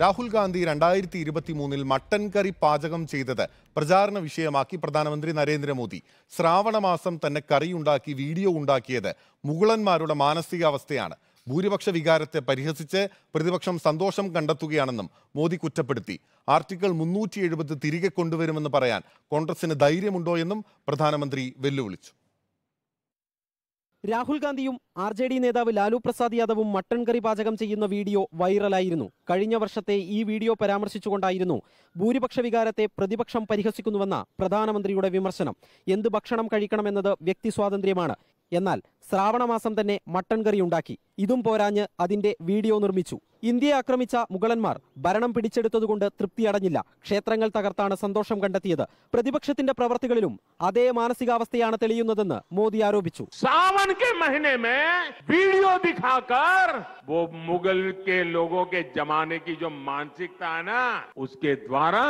രാഹുൽ ഗാന്ധി രണ്ടായിരത്തി ഇരുപത്തി മൂന്നിൽ മട്ടൻ കറി പാചകം ചെയ്തത് പ്രചാരണ വിഷയമാക്കി പ്രധാനമന്ത്രി നരേന്ദ്രമോദി ശ്രാവണമാസം തന്നെ കറി ഉണ്ടാക്കി വീഡിയോ ഉണ്ടാക്കിയത് മുഗളന്മാരുടെ മാനസികാവസ്ഥയാണ് ഭൂരിപക്ഷ വികാരത്തെ പരിഹസിച്ച് പ്രതിപക്ഷം സന്തോഷം കണ്ടെത്തുകയാണെന്നും മോദി കുറ്റപ്പെടുത്തി ആർട്ടിക്കിൾ മുന്നൂറ്റി എഴുപത് തിരികെ കൊണ്ടുവരുമെന്ന് പറയാൻ കോൺഗ്രസിന് ധൈര്യമുണ്ടോ എന്നും പ്രധാനമന്ത്രി വെല്ലുവിളിച്ചു രാഹുൽ ഗാന്ധിയും ആർ ജെ ഡി നേതാവ് ലാലു പ്രസാദ് യാദവും മട്ടൺ കറി പാചകം ചെയ്യുന്ന വീഡിയോ വൈറലായിരുന്നു കഴിഞ്ഞ വർഷത്തെ ഈ വീഡിയോ പരാമർശിച്ചുകൊണ്ടായിരുന്നു ഭൂരിപക്ഷ വികാരത്തെ പ്രതിപക്ഷം പരിഹസിക്കുന്നുവെന്ന പ്രധാനമന്ത്രിയുടെ വിമർശനം എന്ത് ഭക്ഷണം കഴിക്കണമെന്നത് വ്യക്തി സ്വാതന്ത്ര്യമാണ് എന്നാൽ ശ്രാവണമാസം തന്നെ മട്ടൻ കറി ഉണ്ടാക്കി ഇതും പോരാഞ്ഞ് അതിന്റെ വീഡിയോ നിർമ്മിച്ചു ഇന്ത്യയെ ആക്രമിച്ച മുഗളന്മാർ ഭരണം പിടിച്ചെടുത്തതുകൊണ്ട് തൃപ്തിയടഞ്ഞില്ല ക്ഷേത്രങ്ങൾ തകർത്താണ് സന്തോഷം കണ്ടെത്തിയത് പ്രതിപക്ഷത്തിന്റെ പ്രവർത്തികളിലും അതേ മാനസികാവസ്ഥയാണ് തെളിയുന്നതെന്ന് മോദി ആരോപിച്ചു ശ്രാവൺ കെ वो मुगल के लोगों के जमाने की जो मानसिकता है ना उसके द्वारा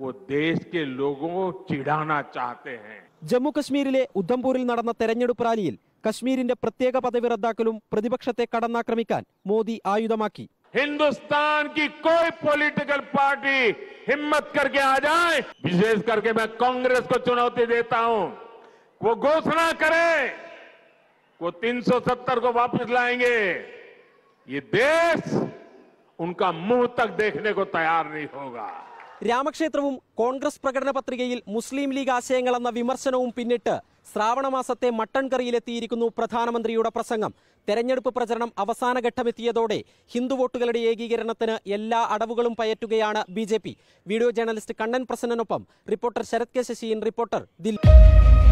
वो देश के लोगों चिढ़ाना चाहते हैं ജമ്മു കശ്മീരിലെ ഉദ്ധംപൂരിൽ നടന്ന തെരഞ്ഞെടുപ്പ് റാലിയിൽ കശ്മീരിന്റെ പ്രത്യേക പദവി റദ്ദാക്കലും പ്രതിപക്ഷത്തെ मोदी आयुधमा की हिंदुस्तान की कोई पॉलिटिकल पार्टी हिम्मत करके आ जाए विशेष करके मैं कांग्रेस को चुनौती देता हूं वो घोषणा करे वो 370 को वापस लाएंगे ये देश उनका मुंह तक देखने को तैयार नहीं होगा രാമക്ഷേത്രവും കോൺഗ്രസ് പ്രകടന പത്രികയിൽ മുസ്ലിം ലീഗ് ആശയങ്ങളെന്ന വിമർശനവും പിന്നിട്ട് ശ്രാവണമാസത്തെ മട്ടൺ കറിയിലെത്തിയിരിക്കുന്നു പ്രധാനമന്ത്രിയുടെ പ്രസംഗം തെരഞ്ഞെടുപ്പ് പ്രചരണം അവസാന ഘട്ടമെത്തിയതോടെ ഹിന്ദു വോട്ടുകളുടെ ഏകീകരണത്തിന് എല്ലാ അടവുകളും പയറ്റുകയാണ് ബി വീഡിയോ ജേർണലിസ്റ്റ് കണ്ണൻ പ്രസന്നനൊപ്പം റിപ്പോർട്ടർ ശരത് കെ ശശിയൻ റിപ്പോർട്ടർ ദില്ലി